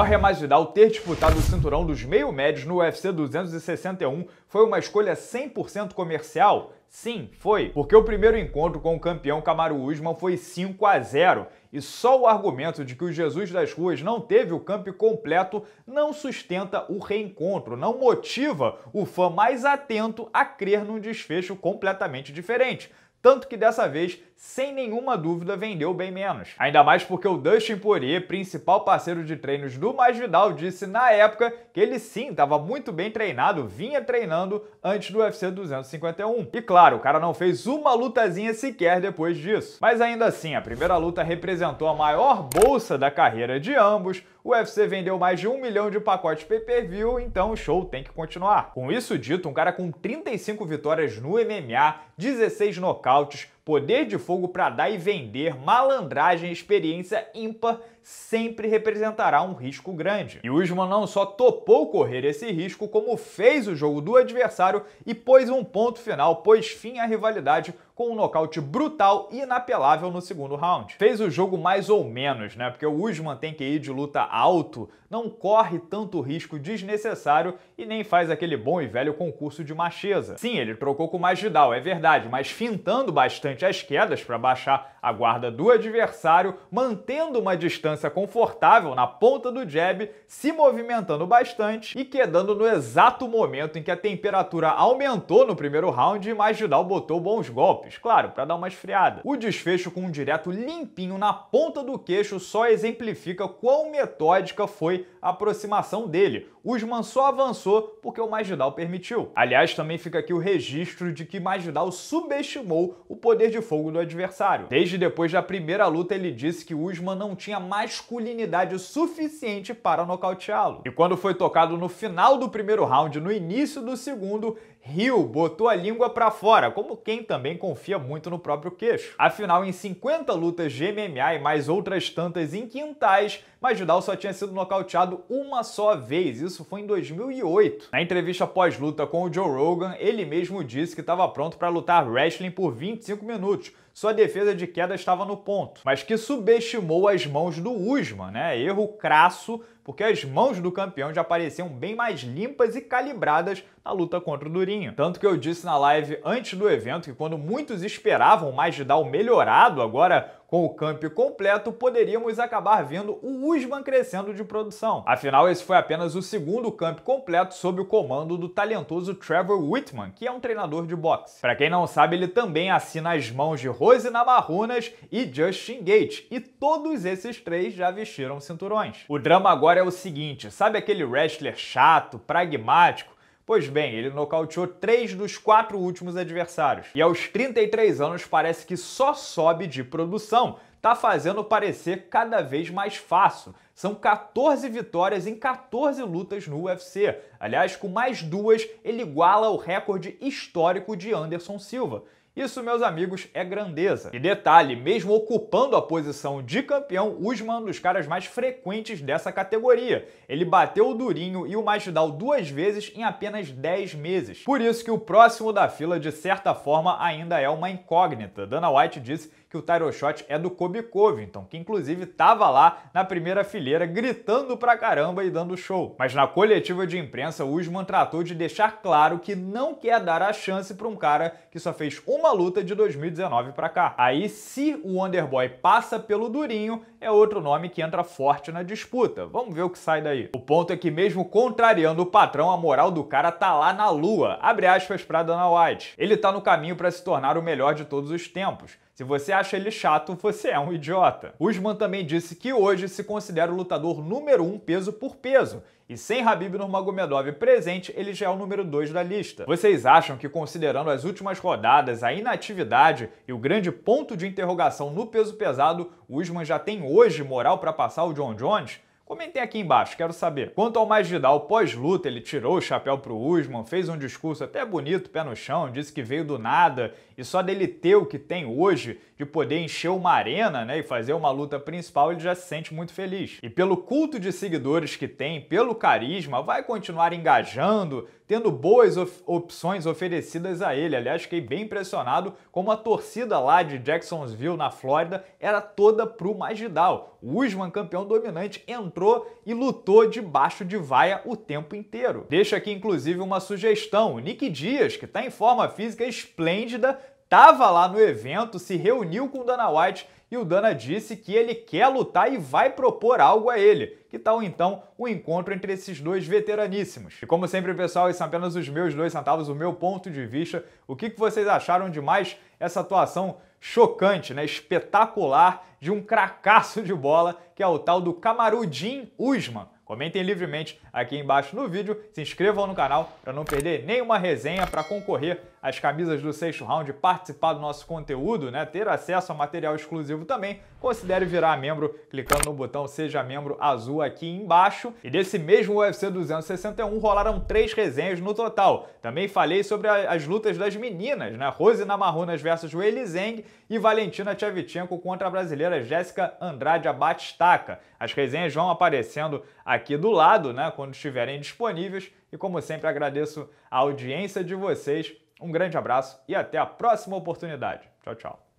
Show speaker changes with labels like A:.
A: a é Masvidal ter disputado o cinturão dos meio-médios no UFC 261 foi uma escolha 100% comercial? Sim, foi, porque o primeiro encontro com o campeão Camaro Usman foi 5 a 0 e só o argumento de que o Jesus das Ruas não teve o campo completo não sustenta o reencontro, não motiva o fã mais atento a crer num desfecho completamente diferente tanto que dessa vez, sem nenhuma dúvida, vendeu bem menos. Ainda mais porque o Dustin Poirier, principal parceiro de treinos do Masvidal, disse na época que ele sim estava muito bem treinado, vinha treinando antes do UFC 251. E claro, o cara não fez uma lutazinha sequer depois disso. Mas ainda assim, a primeira luta representou a maior bolsa da carreira de ambos, o UFC vendeu mais de um milhão de pacotes pay-per-view, então o show tem que continuar. Com isso dito, um cara com 35 vitórias no MMA, 16 nocautes Poder de fogo para dar e vender, malandragem, experiência ímpar sempre representará um risco grande. E Usman não só topou correr esse risco, como fez o jogo do adversário e pôs um ponto final, pôs fim à rivalidade com um nocaute brutal e inapelável no segundo round. Fez o jogo mais ou menos, né? Porque o Usman tem que ir de luta alto, não corre tanto risco desnecessário e nem faz aquele bom e velho concurso de macheza. Sim, ele trocou com o Masvidal, é verdade, mas fintando bastante durante as quedas para baixar a guarda do adversário, mantendo uma distância confortável na ponta do jab, se movimentando bastante e quedando no exato momento em que a temperatura aumentou no primeiro round e Masvidal botou bons golpes, claro, para dar uma esfriada. O desfecho com um direto limpinho na ponta do queixo só exemplifica quão metódica foi a aproximação dele, Usman só avançou porque o Masvidal permitiu. Aliás, também fica aqui o registro de que Masvidal subestimou o poder de fogo do adversário. Desde depois da primeira luta, ele disse que Usman não tinha masculinidade suficiente para nocauteá-lo. E quando foi tocado no final do primeiro round, no início do segundo, riu, botou a língua para fora, como quem também confia muito no próprio queixo. Afinal, em 50 lutas de MMA e mais outras tantas em quintais, Masvidal só tinha sido nocauteado uma só vez, isso foi em 2008. Na entrevista pós-luta com o Joe Rogan, ele mesmo disse que estava pronto para lutar wrestling por 25 minutos, sua defesa de queda estava no ponto, mas que subestimou as mãos do Usman, né? Erro crasso, porque as mãos do campeão já pareciam bem mais limpas e calibradas na luta contra o Durinho. Tanto que eu disse na live antes do evento que quando muitos esperavam mais de dar o melhorado agora com o câmbio completo, poderíamos acabar vendo o Usman crescendo de produção. Afinal, esse foi apenas o segundo câmbio completo sob o comando do talentoso Trevor Whitman, que é um treinador de boxe. Para quem não sabe, ele também assina as mãos de Rose Navarrunas e Justin Gates, e todos esses três já vestiram cinturões. O drama agora é o seguinte, sabe aquele wrestler chato, pragmático, Pois bem, ele nocauteou três dos quatro últimos adversários. E aos 33 anos parece que só sobe de produção, tá fazendo parecer cada vez mais fácil. São 14 vitórias em 14 lutas no UFC. Aliás, com mais duas, ele iguala o recorde histórico de Anderson Silva. Isso, meus amigos, é grandeza. E detalhe, mesmo ocupando a posição de campeão, Usman é um dos caras mais frequentes dessa categoria. Ele bateu o durinho e o Masvidal duas vezes em apenas 10 meses. Por isso que o próximo da fila, de certa forma, ainda é uma incógnita. Dana White disse que o title shot é do Kobe Covington, que inclusive estava lá na primeira fileira gritando pra caramba e dando show. Mas na coletiva de imprensa, Usman tratou de deixar claro que não quer dar a chance para um cara que só fez uma uma luta de 2019 para cá. Aí, se o Wonderboy passa pelo Durinho, é outro nome que entra forte na disputa. Vamos ver o que sai daí. O ponto é que mesmo contrariando o patrão, a moral do cara tá lá na lua. Abre aspas pra Dana White. Ele tá no caminho para se tornar o melhor de todos os tempos. Se você acha ele chato, você é um idiota. Usman também disse que hoje se considera o lutador número um peso por peso, e sem Habib Nurmagomedov presente, ele já é o número 2 da lista. Vocês acham que considerando as últimas rodadas, a inatividade e o grande ponto de interrogação no peso pesado, o Usman já tem hoje moral para passar o John Jones? Comentei aqui embaixo, quero saber. Quanto ao Masvidal, pós-luta, ele tirou o chapéu pro Usman, fez um discurso até bonito, pé no chão, disse que veio do nada e só dele ter o que tem hoje, de poder encher uma arena né, e fazer uma luta principal, ele já se sente muito feliz. E pelo culto de seguidores que tem, pelo carisma, vai continuar engajando, tendo boas of opções oferecidas a ele. Aliás, fiquei bem impressionado como a torcida lá de Jacksonville, na Flórida, era toda pro Masvidal. O Usman, campeão dominante, entrou encontrou e lutou debaixo de vaia o tempo inteiro. Deixo aqui inclusive uma sugestão: o Nick Dias, que está em forma física esplêndida, estava lá no evento, se reuniu com Dana White e o Dana disse que ele quer lutar e vai propor algo a ele. Que tal então o encontro entre esses dois veteraníssimos? E como sempre, pessoal, esses são apenas os meus dois centavos, o meu ponto de vista. O que vocês acharam de mais essa atuação chocante, né, espetacular de um cracaço de bola, que é o tal do Camarudin Usman. Comentem livremente aqui embaixo no vídeo, se inscrevam no canal para não perder nenhuma resenha para concorrer as camisas do sexto round, participar do nosso conteúdo, né, ter acesso a material exclusivo também, considere virar membro clicando no botão Seja Membro azul aqui embaixo. E desse mesmo UFC 261 rolaram três resenhas no total. Também falei sobre a, as lutas das meninas, né, Rose Namarrunas versus Weili Zeng e Valentina Tchevchenko contra a brasileira Jéssica Andrade Batistaca. As resenhas vão aparecendo aqui do lado, né, quando estiverem disponíveis. E como sempre agradeço a audiência de vocês um grande abraço e até a próxima oportunidade. Tchau, tchau.